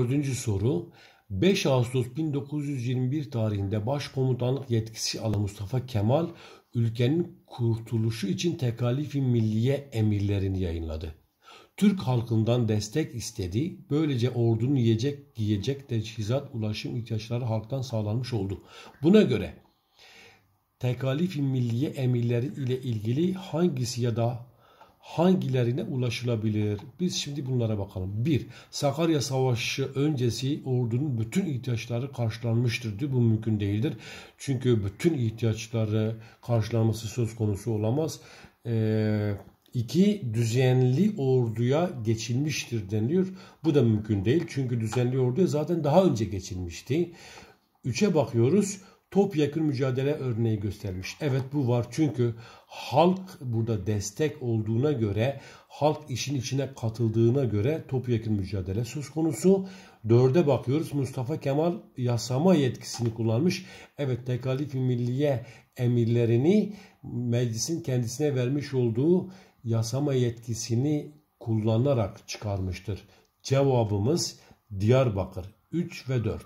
Dördüncü soru. 5 Ağustos 1921 tarihinde başkomutanlık yetkisi alan Mustafa Kemal ülkenin kurtuluşu için tekalifi milliye emirlerini yayınladı. Türk halkından destek istedi. Böylece ordunun yiyecek, giyecek, teçhizat, ulaşım ihtiyaçları halktan sağlanmış oldu. Buna göre tekalifi milliye emirleri ile ilgili hangisi ya da hangilerine ulaşılabilir? Biz şimdi bunlara bakalım. 1. Sakarya Savaşı öncesi ordunun bütün ihtiyaçları karşılanmıştır. Diyor. Bu mümkün değildir. Çünkü bütün ihtiyaçları karşılanması söz konusu olamaz. 2. Ee, düzenli orduya geçilmiştir deniliyor. Bu da mümkün değil. Çünkü düzenli orduya zaten daha önce geçilmişti. 3'e bakıyoruz topyekun mücadele örneği göstermiş. Evet bu var çünkü halk burada destek olduğuna göre, halk işin içine katıldığına göre topyekun mücadele söz konusu. Dörde bakıyoruz. Mustafa Kemal yasama yetkisini kullanmış. Evet tekalif milliye emirlerini meclisin kendisine vermiş olduğu yasama yetkisini kullanarak çıkarmıştır. Cevabımız Diyarbakır 3 ve 4.